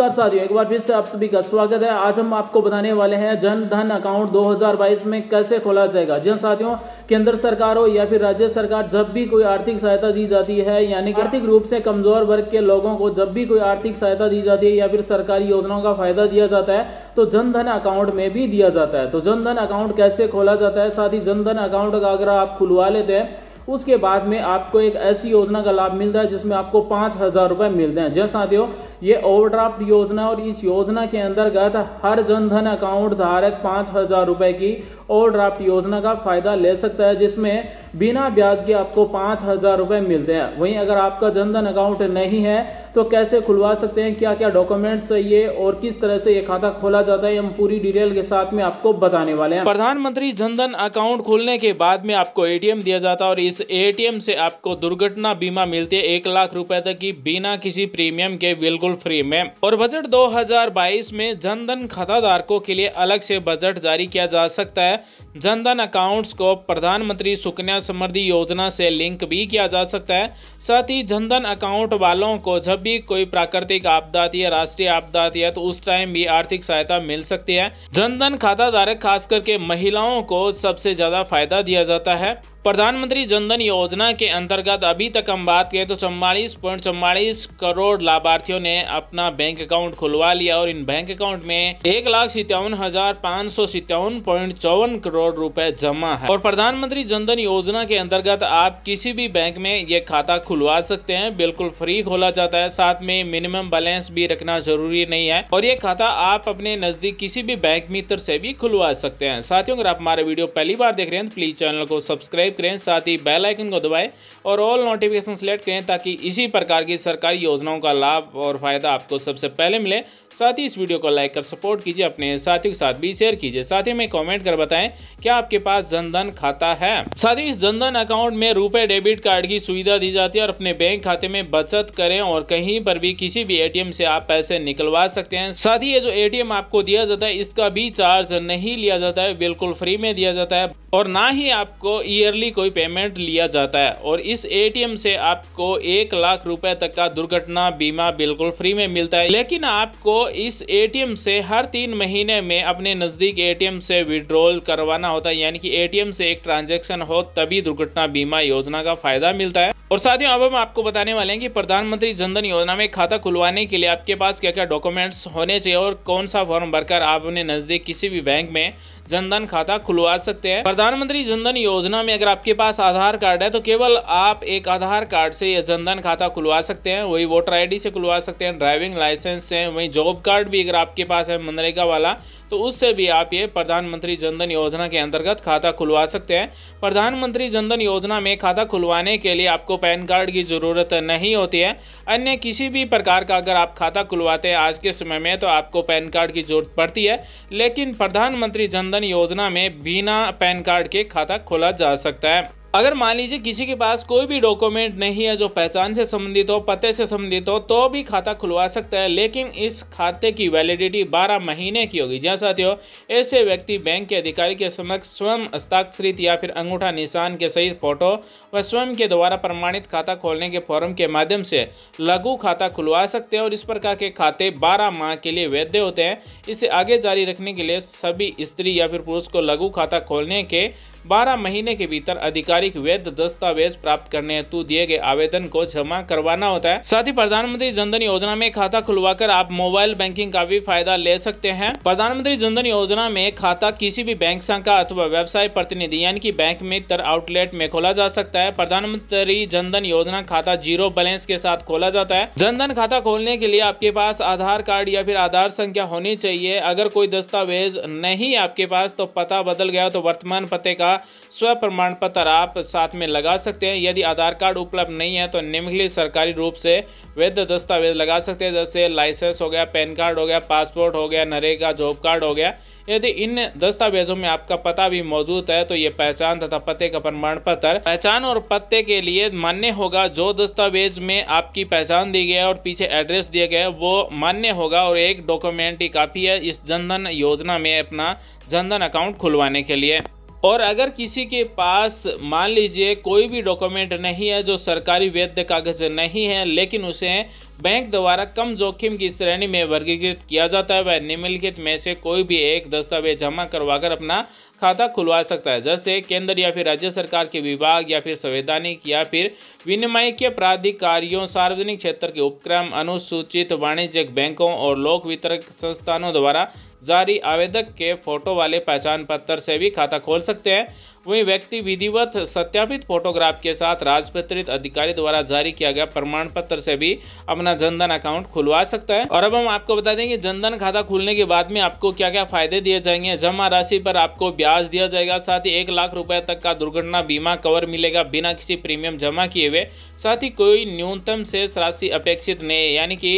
नमस्कार साथियों एक बार फिर से आप सभी का स्वागत है आज हम आपको बताने वाले हैं जन धन अकाउंट 2022 में कैसे खोला जाएगा जिन हाँ साथियों केंद्र सरकार हो या फिर राज्य सरकार जब भी कोई आर्थिक सहायता दी जाती है यानी कि आर्थिक रूप से कमजोर वर्ग के लोगों को जब भी कोई आर्थिक सहायता दी जाती है या फिर सरकारी योजनाओं का फायदा दिया जाता है तो जन धन अकाउंट में भी दिया जाता है तो जन धन अकाउंट कैसे खोला जाता है साथ ही जन धन अकाउंट का अगर आप खुलवा लेते हैं उसके बाद में आपको एक ऐसी योजना का लाभ मिलता है जिसमें आपको पांच हज़ार रुपए मिलते हैं जैसा हाँ साथियों ये ओवरड्राफ्ट योजना और इस योजना के अंतर्गत हर जनधन अकाउंट धारक पाँच हजार रुपए की ओवरड्राफ्ट योजना का फायदा ले सकता है जिसमें बिना ब्याज के आपको पाँच हजार रुपए मिलते हैं वहीं अगर आपका जनधन अकाउंट नहीं है तो कैसे खुलवा सकते हैं क्या क्या डॉक्यूमेंट चाहिए और किस तरह से ये खाता खोला जाता है हम पूरी डिटेल के साथ में आपको बताने वाले हैं प्रधानमंत्री जनधन अकाउंट खोलने के बाद में आपको एटीएम दिया जाता है और इस एटीएम से आपको दुर्घटना बीमा मिलती है एक लाख रुपए तक की बिना किसी प्रीमियम के बिल्कुल टोल फ्री में और बजट 2022 में जनधन खाताधारकों के लिए अलग से बजट जारी किया जा सकता है जनधन अकाउंट्स को प्रधानमंत्री सुकन्या समृद्धि योजना से लिंक भी किया जा सकता है साथ ही जनधन अकाउंट वालों को जब भी कोई प्राकृतिक आपदा या राष्ट्रीय आती या तो उस टाइम भी आर्थिक सहायता मिल सकती है जनधन खाता धारक खास करके महिलाओं को सबसे ज्यादा फायदा दिया जाता है प्रधानमंत्री जनधन योजना के अंतर्गत अभी तक हम बात करें तो चौवालीस पॉइंट चौवालीस करोड़ लाभार्थियों ने अपना बैंक अकाउंट खुलवा लिया और इन बैंक अकाउंट में एक लाख सितवन हजार पाँच सौ सितावन पॉइंट चौवन करोड़ रुपए जमा है और प्रधानमंत्री जनधन योजना के अंतर्गत आप किसी भी बैंक में ये खाता खुलवा सकते हैं बिल्कुल फ्री खोला जाता है साथ में मिनिमम बैलेंस भी रखना जरूरी नहीं है और ये खाता आप अपने नजदीक किसी भी बैंक मित्र से भी खुलवा सकते हैं साथियों अगर आप हमारे वीडियो पहली बार देख रहे हैं तो प्लीज चैनल को सब्सक्राइब सब्सक्राइब करें साथ ही बेल आइकन को दबाएं और ऑल नोटिफिकेशन सेलेक्ट करें ताकि इसी प्रकार की सरकारी योजनाओं का लाभ और फ़ायदा आपको सबसे पहले मिले साथ ही इस वीडियो को लाइक कर सपोर्ट कीजिए अपने साथियों के साथ भी शेयर कीजिए साथ ही में कॉमेंट कर बताएं क्या आपके पास जनधन खाता है साथ ही इस जनधन अकाउंट में रुपए डेबिट कार्ड की सुविधा दी जाती है और अपने बैंक खाते में बचत करें और कहीं पर भी किसी भी एटीएम से आप पैसे निकलवा सकते हैं साथ ही ये जो एटीएम आपको दिया जाता है इसका भी चार्ज नहीं लिया जाता है बिल्कुल फ्री में दिया जाता है और ना ही आपको ईयरली कोई पेमेंट लिया जाता है और इस एटीएम से आपको एक लाख रुपए तक का दुर्घटना बीमा बिल्कुल फ्री में मिलता है लेकिन आपको इस एटीएम से हर तीन महीने में अपने नज़दीक एटीएम से विड्रॉल करवाना होता है यानी कि एटीएम से एक ट्रांजेक्शन हो तभी दुर्घटना बीमा योजना का फायदा मिलता है और साथियों अब हम आपको बताने वाले हैं कि प्रधानमंत्री जनधन योजना में खाता खुलवाने के लिए आपके पास क्या क्या डॉक्यूमेंट्स होने चाहिए और कौन सा फॉर्म भरकर आप अपने नज़दीक किसी भी बैंक में जनधन खाता खुलवा सकते हैं प्रधानमंत्री जनधन योजना में अगर आपके पास आधार कार्ड है तो केवल आप एक आधार कार्ड से यह जनधन खाता खुलवा सकते हैं वही वोटर आई से खुलवा सकते हैं ड्राइविंग लाइसेंस से वही जॉब कार्ड भी अगर आपके पास है मनरेगा वाला तो उससे भी आप ये प्रधानमंत्री जनधन योजना के अंतर्गत खाता खुलवा सकते हैं प्रधानमंत्री जनधन योजना में खाता खुलवाने के लिए आपको पैन कार्ड की ज़रूरत नहीं होती है अन्य किसी भी प्रकार का अगर आप खाता खुलवाते हैं आज के समय में तो आपको पैन कार्ड की ज़रूरत पड़ती है लेकिन प्रधानमंत्री जनधन योजना में बिना पैन कार्ड के खाता खोला जा सकता है अगर मान लीजिए किसी के पास कोई भी डॉक्यूमेंट नहीं है जो पहचान से संबंधित हो पते से संबंधित हो तो भी खाता खुलवा सकता है लेकिन इस खाते की वैलिडिटी 12 महीने की होगी जहाँ साथियों ऐसे व्यक्ति बैंक के अधिकारी के समक्ष स्वयं हस्ताक्षरित या फिर अंगूठा निशान के सहित फोटो व स्वयं के द्वारा प्रमाणित खाता खोलने के फॉर्म के माध्यम से लघु खाता खुलवा सकते हैं और इस प्रकार के खाते बारह माह के लिए वैध होते हैं इसे आगे जारी रखने के लिए सभी स्त्री या फिर पुरुष को लघु खाता खोलने के बारह महीने के भीतर आधिकारिक वैध दस्तावेज प्राप्त करने हेतु दिए गए आवेदन को जमा करवाना होता है साथ ही प्रधानमंत्री जनधन योजना में खाता खुलवाकर आप मोबाइल बैंकिंग का भी फायदा ले सकते हैं प्रधानमंत्री जनधन योजना में खाता किसी भी बैंक शाखा अथवा व्यवसाय प्रतिनिधि यानी की बैंक मित्र आउटलेट में खोला जा सकता है प्रधानमंत्री जनधन योजना खाता जीरो बैलेंस के साथ खोला जाता है जनधन खाता खोलने के लिए आपके पास आधार कार्ड या फिर आधार संख्या होनी चाहिए अगर कोई दस्तावेज नहीं आपके पास तो पता बदल गया तो वर्तमान पते का का स्व प्रमाण पत्र आप साथ में लगा सकते हैं यदि आधार कार्ड उपलब्ध नहीं है तो निम्नलिखित सरकारी रूप से वैध दस्तावेज लगा सकते हैं जैसे लाइसेंस हो गया पैन कार्ड हो गया पासपोर्ट हो गया नरेगा जॉब कार्ड हो गया यदि इन दस्तावेजों में आपका पता भी मौजूद है तो ये पहचान तथा पते का प्रमाण पत्र पहचान और पते के लिए मान्य होगा जो दस्तावेज में आपकी पहचान दी गई है और पीछे एड्रेस दिए गए वो मान्य होगा और एक डॉक्यूमेंट ही काफ़ी है इस जनधन योजना में अपना जनधन अकाउंट खुलवाने के लिए और अगर किसी के पास मान लीजिए कोई भी डॉक्यूमेंट नहीं है जो सरकारी वैध कागज नहीं है लेकिन उसे बैंक द्वारा कम जोखिम की श्रेणी में वर्गीकृत किया जाता है वह निम्नलिखित में से कोई भी एक दस्तावेज जमा करवाकर अपना खाता खुलवा सकता है जैसे केंद्र या फिर राज्य सरकार के विभाग या फिर संवैधानिक या फिर विनिमय के प्राधिकारियों सार्वजनिक क्षेत्र के उपक्रम अनुसूचित वाणिज्यिक बैंकों और लोक वितरक संस्थानों द्वारा जारी आवेदक के फोटो वाले पहचान पत्र से भी खाता खोल सकते हैं वहीं व्यक्ति विधिवत सत्यापित फोटोग्राफ के साथ राजपत्रित अधिकारी द्वारा जारी किया गया प्रमाण पत्र से भी अपना जनधन अकाउंट खुलवा सकता है और अब हम आपको बता देंगे जनधन खाता खुलने के बाद में आपको क्या क्या फायदे दिए जाएंगे जमा राशि पर आपको ब्याज दिया जाएगा साथ ही एक लाख रुपए तक का दुर्घटना बीमा कवर मिलेगा बिना किसी प्रीमियम जमा किए हुए साथ ही कोई न्यूनतम शेष राशि अपेक्षित नहीं है यानी कि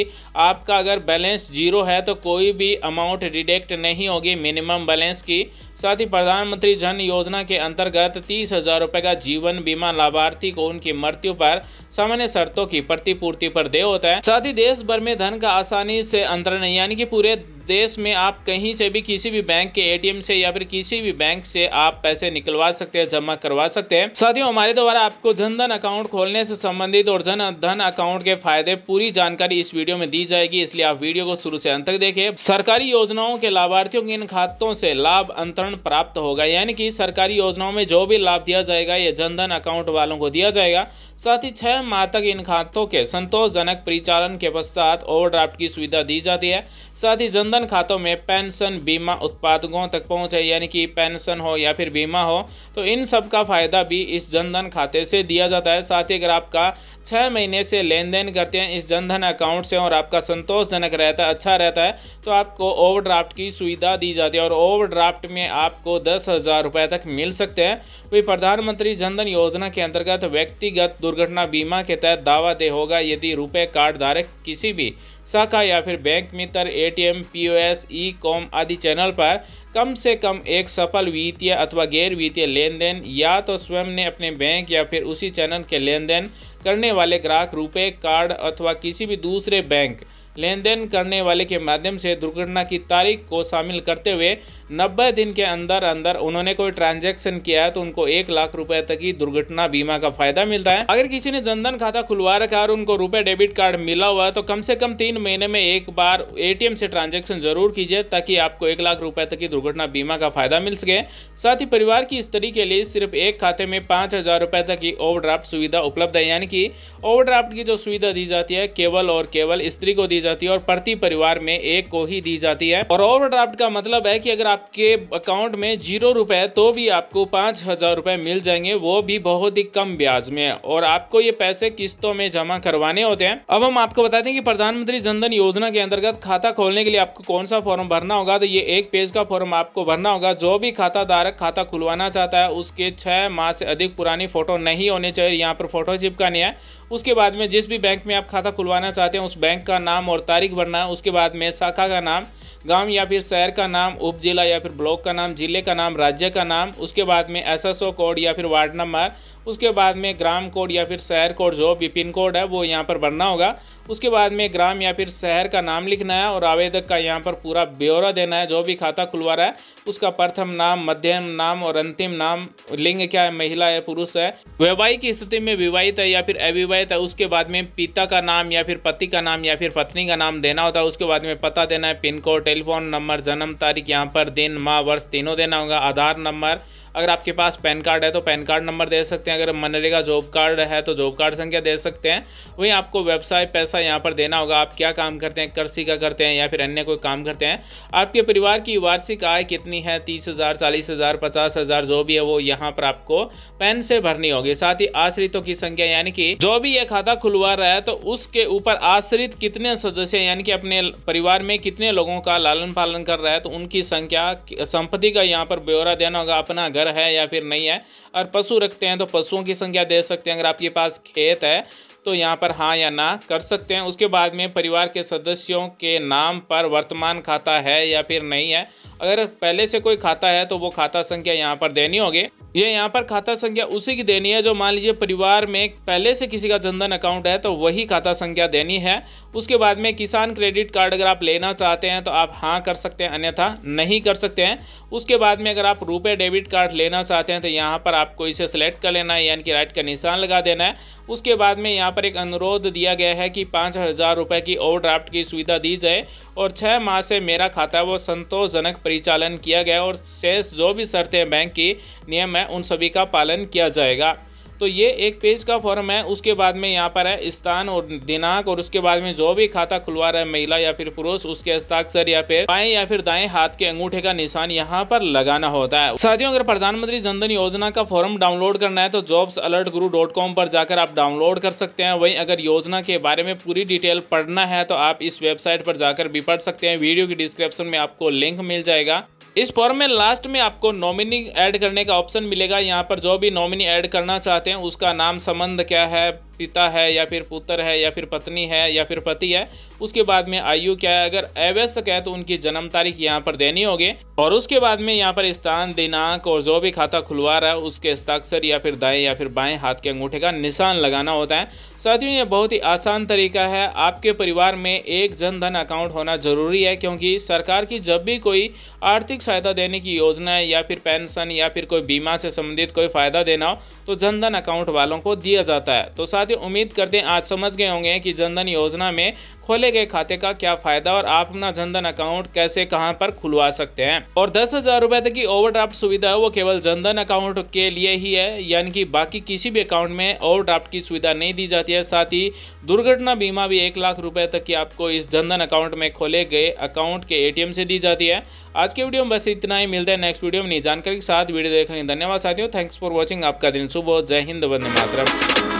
आपका अगर बैलेंस जीरो है तो कोई भी अमाउंट डिडेक्ट नहीं होगी मिनिमम बैलेंस की साथ ही प्रधानमंत्री जन योजना के अंतर्गत तीस हजार रुपये का जीवन बीमा लाभार्थी को उनकी मृत्यु पर सामान्य शर्तों की प्रतिपूर्ति पर दे होता है साथ ही देश भर में धन का आसानी से अंतरण यानी कि पूरे देश में आप कहीं से भी किसी भी बैंक के एटीएम से या फिर किसी भी बैंक से आप पैसे निकलवा सकते हैं जमा करवा सकते हैं साथियों हमारे द्वारा आपको जनधन अकाउंट खोलने से संबंधित और जन धन अकाउंट के फायदे पूरी जानकारी इस वीडियो में दी जाएगी इसलिए आप वीडियो को शुरू से अंत तक देखें सरकारी योजनाओं के लाभार्थियों के इन खातों से लाभ अंतरण कारण प्राप्त होगा यानी कि सरकारी योजनाओं में जो भी लाभ दिया जाएगा ये जनधन अकाउंट वालों को दिया जाएगा साथ ही छः माह तक इन खातों के संतोषजनक परिचालन के पश्चात ओवरड्राफ्ट की सुविधा दी जाती है साथ ही जनधन खातों में पेंशन बीमा उत्पादकों तक पहुँच यानी कि पेंशन हो या फिर बीमा हो तो इन सब का फायदा भी इस जनधन खाते से दिया जाता है साथ ही अगर आपका छः महीने से लेन देन करते हैं इस जनधन अकाउंट से और आपका संतोषजनक रहता है अच्छा रहता है तो आपको ओवरड्राफ्ट की सुविधा दी जाती है और ओवरड्राफ्ट में आपको दस हज़ार रुपये तक मिल सकते हैं वही प्रधानमंत्री जनधन योजना के अंतर्गत व्यक्तिगत दुर्घटना बीमा के तहत दावा दे होगा यदि रुपये कार्ड धारक किसी भी शाखा या फिर बैंक मित्र एटीएम, पीओएस, ई कॉम आदि चैनल पर कम से कम एक सफल वित्तीय अथवा गैर वित्तीय लेन देन या तो स्वयं ने अपने बैंक या फिर उसी चैनल के लेन देन करने वाले ग्राहक रुपए कार्ड अथवा किसी भी दूसरे बैंक लेन देन करने वाले के माध्यम से दुर्घटना की तारीख को शामिल करते हुए 90 दिन के अंदर अंदर उन्होंने कोई ट्रांजैक्शन किया है तो उनको एक लाख रुपए तक की दुर्घटना बीमा का फायदा मिलता है अगर किसी ने जनधन खाता खुलवा रखा है और उनको रुपए डेबिट कार्ड मिला हुआ है तो कम से कम तीन महीने में एक बार ए से ट्रांजेक्शन जरूर कीजिए ताकि आपको एक लाख रुपए तक की दुर्घटना बीमा का फायदा मिल सके साथ ही परिवार की स्त्री के लिए सिर्फ एक खाते में पाँच हजार रुपए तक की ओवरड्राफ्ट सुविधा उपलब्ध है यानी कि ओवरड्राफ्ट की जो सुविधा दी जाती है केवल और केवल स्त्री को दी जाती है और प्रति परिवार में एक को ही दी जाती है और ओवरड्राफ्ट का मतलब है कि अगर आपके अकाउंट में जीरो रुपए तो भी आपको पांच हजार रुपए मिल जाएंगे वो भी बहुत ही कम ब्याज में और आपको ये पैसे किस्तों में जमा करवाने होते हैं अब हम आपको बताते हैं कि प्रधानमंत्री जनधन योजना के अंतर्गत खाता खोलने के लिए आपको कौन सा फॉर्म भरना होगा तो ये एक पेज का फॉर्म आपको भरना होगा जो भी खाता धारक खाता खुलवाना चाहता है उसके छह माह से अधिक पुरानी फोटो नहीं होने चाहिए यहाँ पर फोटो चिपकानी है उसके बाद में जिस भी बैंक में आप खाता खुलवाना चाहते हैं उस बैंक का नाम और तारीख भरना उसके बाद में शाखा का नाम गांव या फिर शहर का नाम उप जिला या फिर ब्लॉक का नाम जिले का नाम राज्य का नाम उसके बाद में ओ कोड या फिर वार्ड नंबर उसके बाद में ग्राम कोड या फिर शहर कोड जो भी पिन कोड है वो यहाँ पर भरना होगा उसके बाद में ग्राम या फिर शहर का नाम लिखना है और आवेदक का यहाँ पर पूरा ब्यौरा देना है जो भी खाता खुलवा रहा है उसका प्रथम नाम मध्यम नाम और अंतिम नाम लिंग क्या है महिला है पुरुष है वैवाहिक स्थिति में विवाहित है या फिर अविवाहित है उसके बाद में पिता का नाम या फिर पति का नाम या फिर पत्नी का नाम देना होता है उसके बाद में पता देना है पिन कोड टेलीफोन नंबर जन्म तारीख यहाँ पर दिन माह वर्ष तीनों देना होगा आधार नंबर अगर आपके पास पैन कार्ड है तो पैन कार्ड नंबर दे सकते हैं अगर मनरेगा जॉब कार्ड है तो जॉब कार्ड संख्या दे सकते हैं वहीं आपको व्यवसाय पैसा यहाँ पर देना होगा आप क्या काम करते हैं कृषि का करते हैं या फिर अन्य कोई काम करते हैं आपके परिवार की वार्षिक आय कितनी है तीस हज़ार चालीस हज़ार पचास हज़ार जो भी है वो यहाँ पर आपको पैन से भरनी होगी साथ ही आश्रितों की संख्या यानी कि जो भी ये खाता खुलवा रहा है तो उसके ऊपर आश्रित कितने सदस्य यानी कि अपने परिवार में कितने लोगों का लालन पालन कर रहा है तो उनकी संख्या संपत्ति का यहाँ पर ब्यौरा देना होगा अपना घर घर है या फिर नहीं है और पशु रखते हैं तो पशुओं की संख्या दे सकते हैं अगर आपके पास खेत है तो यहाँ पर हाँ या ना कर सकते हैं उसके बाद में परिवार के सदस्यों के नाम पर वर्तमान खाता है या फिर नहीं है अगर पहले से कोई खाता है तो वो खाता संख्या यहाँ पर देनी होगी ये यहाँ पर खाता संख्या उसी की देनी है जो मान लीजिए परिवार में पहले से किसी का जनधन अकाउंट है तो वही खाता संख्या देनी है उसके बाद में किसान क्रेडिट कार्ड अगर आप लेना चाहते हैं तो आप हाँ कर सकते हैं अन्यथा नहीं कर सकते हैं उसके बाद में अगर आप रुपये डेबिट कार्ड लेना चाहते हैं तो यहाँ पर आपको इसे सेलेक्ट कर लेना है यानी कि राइट का निशान लगा देना है उसके बाद में यहाँ पर एक अनुरोध दिया गया है कि पाँच हज़ार रुपये की ओवरड्राफ्ट की सुविधा दी जाए और छः माह से मेरा खाता वो संतोषजनक परिचालन किया गया और शेष जो भी शर्तें बैंक की नियम है उन सभी का पालन किया जाएगा तो ये एक पेज का फॉर्म है उसके बाद में यहाँ पर है स्थान और दिनांक और उसके बाद में जो भी खाता खुलवा रहा है महिला या फिर पुरुष उसके हस्ताक्षर या फिर बाएं या फिर दाएं हाथ के अंगूठे का निशान यहाँ पर लगाना होता है साथियों अगर प्रधानमंत्री जनधन योजना का फॉर्म डाउनलोड करना है तो jobs alert Guru dot com पर जाकर आप डाउनलोड कर सकते हैं वहीं अगर योजना के बारे में पूरी डिटेल पढ़ना है तो आप इस वेबसाइट पर जाकर भी पढ़ सकते हैं वीडियो की डिस्क्रिप्शन में आपको लिंक मिल जाएगा इस फॉर्म में लास्ट में आपको नॉमिनी ऐड करने का ऑप्शन मिलेगा यहाँ पर जो भी नॉमिनी ऐड करना चाहते हैं उसका नाम संबंध क्या है पिता है या फिर पुत्र है या फिर पत्नी है या फिर पति है उसके बाद में आयु क्या है अगर आवश्यक है तो उनकी जन्म तारीख यहाँ पर देनी होगी और उसके बाद में यहाँ पर स्थान दिनांक और जो भी खाता खुलवा रहा है उसके हस्ताक्षर या फिर दाएं या फिर बाएं हाथ के अंगूठे का निशान लगाना होता है साथियों ये बहुत ही आसान तरीका है आपके परिवार में एक जनधन अकाउंट होना जरूरी है क्योंकि सरकार की जब भी कोई आर्थिक सहायता देने की योजना है या फिर पेंशन या फिर कोई बीमा से संबंधित कोई फायदा देना हो तो जनधन अकाउंट वालों को दिया जाता है तो साथ साथ ही उम्मीद करते हैं आज समझ गए होंगे कि जनधन योजना में खोले गए खाते का क्या फायदा और आप अपना जनधन अकाउंट कैसे कहां पर खुलवा सकते हैं और दस हजार रूपए तक की ओवरड्राफ्ट सुविधा वो केवल जनधन अकाउंट के लिए ही है यानी कि बाकी किसी भी अकाउंट में ओवरड्राफ्ट की सुविधा नहीं दी जाती है साथ ही दुर्घटना बीमा भी एक लाख रुपए तक की आपको इस जनधन अकाउंट में खोले गए अकाउंट के एटीएम से दी जाती है आज के वीडियो में बस इतना ही मिलते हैं नेक्स्ट वीडियो में जानकारी के साथ वीडियो देखने धन्यवाद साथियों थैंक्स फॉर वॉचिंग आपका दिन सुबह जय हिंद वंदे मातरम